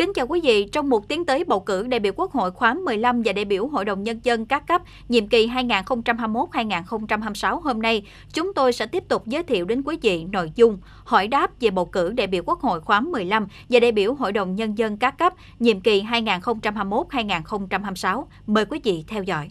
Kính chào quý vị, trong một tiến tới bầu cử đại biểu Quốc hội khóa 15 và đại biểu Hội đồng Nhân dân các cấp nhiệm kỳ 2021-2026 hôm nay, chúng tôi sẽ tiếp tục giới thiệu đến quý vị nội dung hỏi đáp về bầu cử đại biểu Quốc hội khóa 15 và đại biểu Hội đồng Nhân dân các cấp nhiệm kỳ 2021-2026. Mời quý vị theo dõi.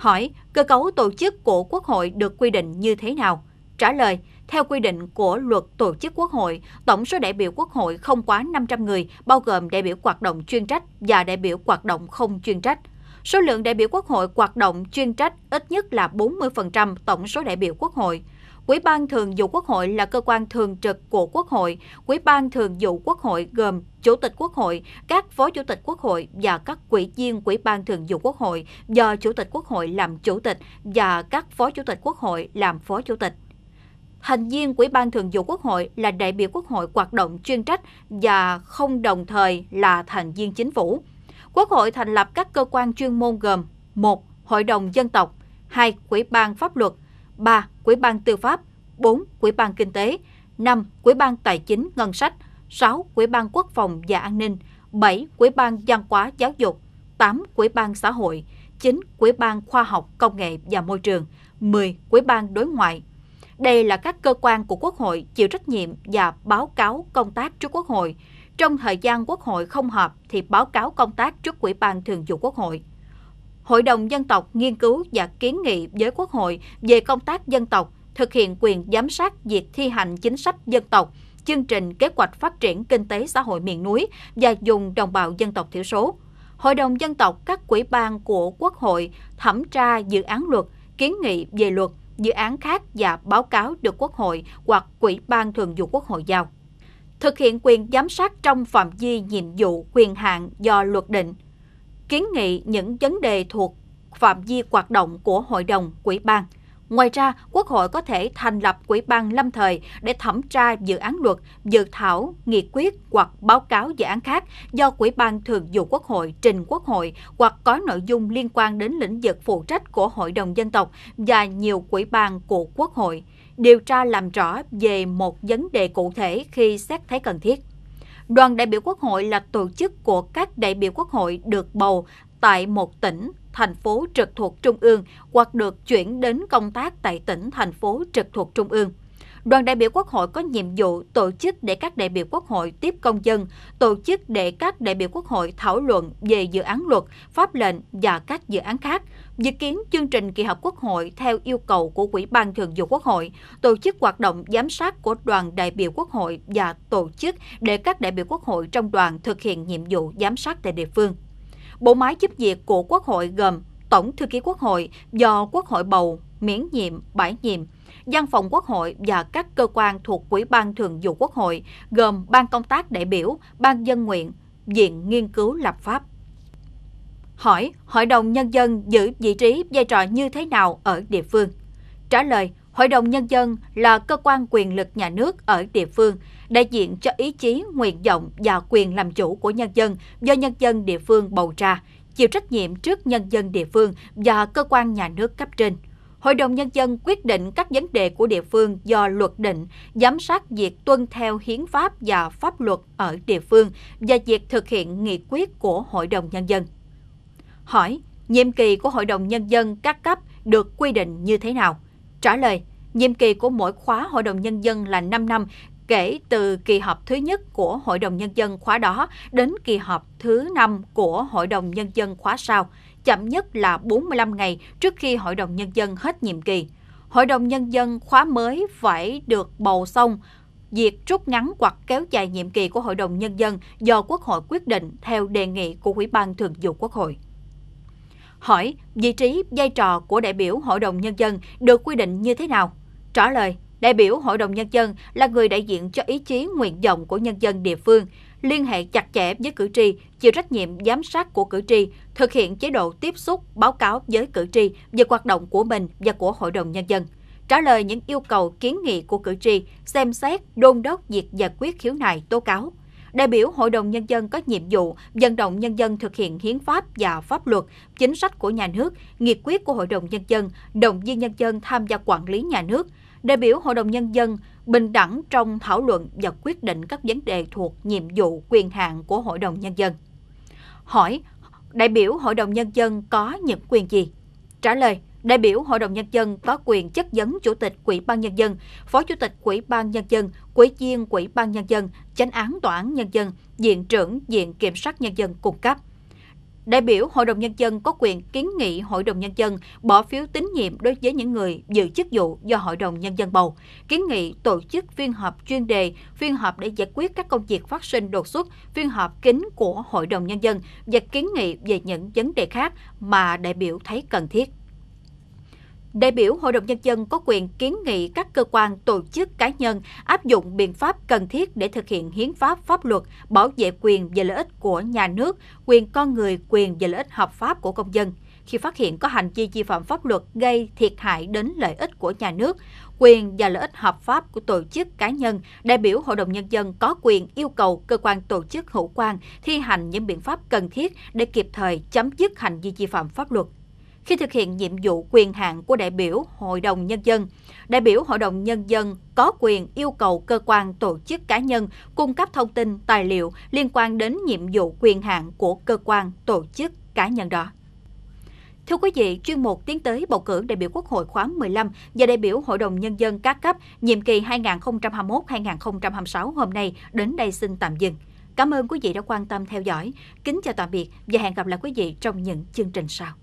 Hỏi, cơ cấu tổ chức của Quốc hội được quy định như thế nào? Trả lời, theo quy định của luật tổ chức Quốc hội, tổng số đại biểu Quốc hội không quá 500 người, bao gồm đại biểu hoạt động chuyên trách và đại biểu hoạt động không chuyên trách. Số lượng đại biểu Quốc hội hoạt động chuyên trách ít nhất là 40% tổng số đại biểu Quốc hội. Quỹ ban Thường vụ Quốc hội là cơ quan thường trực của Quốc hội. Quỹ ban Thường vụ Quốc hội gồm Chủ tịch Quốc hội, các Phó Chủ tịch Quốc hội và các quỹ viên Quỹ ban Thường vụ Quốc hội do Chủ tịch Quốc hội làm Chủ tịch và các Phó Chủ tịch Quốc hội làm Phó Chủ tịch. Thành viên Quỹ ban Thường vụ Quốc hội là đại biểu Quốc hội hoạt động chuyên trách và không đồng thời là thành viên chính phủ. Quốc hội thành lập các cơ quan chuyên môn gồm 1. Hội đồng dân tộc 2. Quỹ ban pháp luật 3. Quỹ ban Tư pháp 4. Quỹ ban Kinh tế 5. Quỹ ban Tài chính Ngân sách 6. Quỹ ban Quốc phòng và An ninh 7. Quỹ ban Văn hóa Giáo dục 8. Quỹ ban Xã hội 9. Quỹ ban Khoa học, Công nghệ và Môi trường 10. Quỹ ban Đối ngoại đây là các cơ quan của Quốc hội chịu trách nhiệm và báo cáo công tác trước Quốc hội. Trong thời gian Quốc hội không họp thì báo cáo công tác trước quỹ ban Thường vụ Quốc hội. Hội đồng Dân tộc nghiên cứu và kiến nghị với Quốc hội về công tác dân tộc, thực hiện quyền giám sát việc thi hành chính sách dân tộc, chương trình kế hoạch phát triển kinh tế xã hội miền núi và dùng đồng bào dân tộc thiểu số. Hội đồng dân tộc các quỹ ban của Quốc hội thẩm tra dự án luật, kiến nghị về luật, dự án khác và báo cáo được Quốc hội hoặc Quỹ ban Thường vụ Quốc hội giao. Thực hiện quyền giám sát trong phạm vi nhiệm vụ quyền hạn do luật định – kiến nghị những vấn đề thuộc phạm vi hoạt động của hội đồng quỹ ban. Ngoài ra, Quốc hội có thể thành lập quỹ ban lâm thời để thẩm tra dự án luật, dự thảo, nghị quyết hoặc báo cáo dự án khác do Quỹ ban Thường vụ Quốc hội trình Quốc hội hoặc có nội dung liên quan đến lĩnh vực phụ trách của Hội đồng Dân tộc và nhiều quỹ ban của Quốc hội, điều tra làm rõ về một vấn đề cụ thể khi xét thấy cần thiết đoàn đại biểu quốc hội là tổ chức của các đại biểu quốc hội được bầu tại một tỉnh, thành phố trực thuộc trung ương hoặc được chuyển đến công tác tại tỉnh, thành phố trực thuộc trung ương đoàn đại biểu Quốc hội có nhiệm vụ tổ chức để các đại biểu Quốc hội tiếp công dân, tổ chức để các đại biểu Quốc hội thảo luận về dự án luật, pháp lệnh và các dự án khác. Dự kiến chương trình kỳ họp Quốc hội theo yêu cầu của Quỹ ban Thường vụ Quốc hội, tổ chức hoạt động giám sát của đoàn đại biểu Quốc hội và tổ chức để các đại biểu Quốc hội trong đoàn thực hiện nhiệm vụ giám sát tại địa phương. Bộ máy giúp việc của Quốc hội gồm Tổng thư ký Quốc hội do Quốc hội bầu, miễn nhiệm, bãi nhiệm, Văn phòng Quốc hội và các cơ quan thuộc Ủy ban Thường vụ Quốc hội, gồm Ban Công tác đại biểu, Ban Dân nguyện, Viện Nghiên cứu Lập pháp. Hỏi, Hội đồng Nhân dân giữ vị trí vai trò như thế nào ở địa phương? Trả lời, Hội đồng Nhân dân là cơ quan quyền lực nhà nước ở địa phương, đại diện cho ý chí, nguyện vọng và quyền làm chủ của nhân dân do nhân dân địa phương bầu ra, chịu trách nhiệm trước nhân dân địa phương và cơ quan nhà nước cấp trên. Hội đồng Nhân dân quyết định các vấn đề của địa phương do luật định, giám sát việc tuân theo hiến pháp và pháp luật ở địa phương và việc thực hiện nghị quyết của Hội đồng Nhân dân. Hỏi, nhiệm kỳ của Hội đồng Nhân dân các cấp được quy định như thế nào? Trả lời, nhiệm kỳ của mỗi khóa Hội đồng Nhân dân là 5 năm kể từ kỳ họp thứ nhất của Hội đồng Nhân dân khóa đó đến kỳ họp thứ năm của Hội đồng Nhân dân khóa sau – chậm nhất là 45 ngày trước khi Hội đồng Nhân dân hết nhiệm kỳ. Hội đồng Nhân dân khóa mới phải được bầu xong việc rút ngắn hoặc kéo dài nhiệm kỳ của Hội đồng Nhân dân do Quốc hội quyết định theo đề nghị của Ủy ban Thường vụ Quốc hội. Hỏi, vị trí, vai trò của đại biểu Hội đồng Nhân dân được quy định như thế nào? Trả lời, đại biểu Hội đồng Nhân dân là người đại diện cho ý chí nguyện vọng của nhân dân địa phương, liên hệ chặt chẽ với cử tri, chịu trách nhiệm giám sát của cử tri, thực hiện chế độ tiếp xúc, báo cáo với cử tri về hoạt động của mình và của Hội đồng Nhân dân trả lời những yêu cầu kiến nghị của cử tri, xem xét, đôn đốc việc giải quyết khiếu nại tố cáo. Đại biểu Hội đồng Nhân dân có nhiệm vụ vận động nhân dân thực hiện hiến pháp và pháp luật, chính sách của nhà nước, nghị quyết của Hội đồng Nhân dân, động viên nhân dân tham gia quản lý nhà nước. Đại biểu Hội đồng Nhân dân bình đẳng trong thảo luận và quyết định các vấn đề thuộc nhiệm vụ quyền hạn của Hội đồng Nhân dân. Hỏi, đại biểu Hội đồng Nhân dân có những quyền gì? Trả lời, đại biểu Hội đồng Nhân dân có quyền chất vấn Chủ tịch Quỹ ban Nhân dân, Phó Chủ tịch Quỹ ban Nhân dân, Quỹ viên Quỹ ban Nhân dân, Chánh án Tòa án Nhân dân, Diện trưởng Diện Kiểm sát Nhân dân cung cấp. Đại biểu Hội đồng Nhân dân có quyền kiến nghị Hội đồng Nhân dân bỏ phiếu tín nhiệm đối với những người giữ chức vụ do Hội đồng Nhân dân bầu, kiến nghị tổ chức phiên họp chuyên đề, phiên họp để giải quyết các công việc phát sinh đột xuất, phiên họp kín của Hội đồng Nhân dân và kiến nghị về những vấn đề khác mà đại biểu thấy cần thiết. Đại biểu Hội đồng Nhân dân có quyền kiến nghị các cơ quan, tổ chức, cá nhân áp dụng biện pháp cần thiết để thực hiện hiến pháp pháp luật, bảo vệ quyền và lợi ích của nhà nước, quyền con người, quyền và lợi ích hợp pháp của công dân khi phát hiện có hành vi vi phạm pháp luật gây thiệt hại đến lợi ích của nhà nước, quyền và lợi ích hợp pháp của tổ chức cá nhân, đại biểu Hội đồng Nhân dân có quyền yêu cầu cơ quan tổ chức hữu quan thi hành những biện pháp cần thiết để kịp thời chấm dứt hành vi vi phạm pháp luật khi thực hiện nhiệm vụ quyền hạn của đại biểu Hội đồng Nhân dân. Đại biểu Hội đồng Nhân dân có quyền yêu cầu cơ quan tổ chức cá nhân cung cấp thông tin, tài liệu liên quan đến nhiệm vụ quyền hạn của cơ quan tổ chức cá nhân đó. Thưa quý vị, chuyên mục tiến tới bầu cử đại biểu Quốc hội khóa 15 và đại biểu Hội đồng Nhân dân các cấp nhiệm kỳ 2021-2026 hôm nay đến đây xin tạm dừng. Cảm ơn quý vị đã quan tâm theo dõi. Kính chào tạm biệt và hẹn gặp lại quý vị trong những chương trình sau.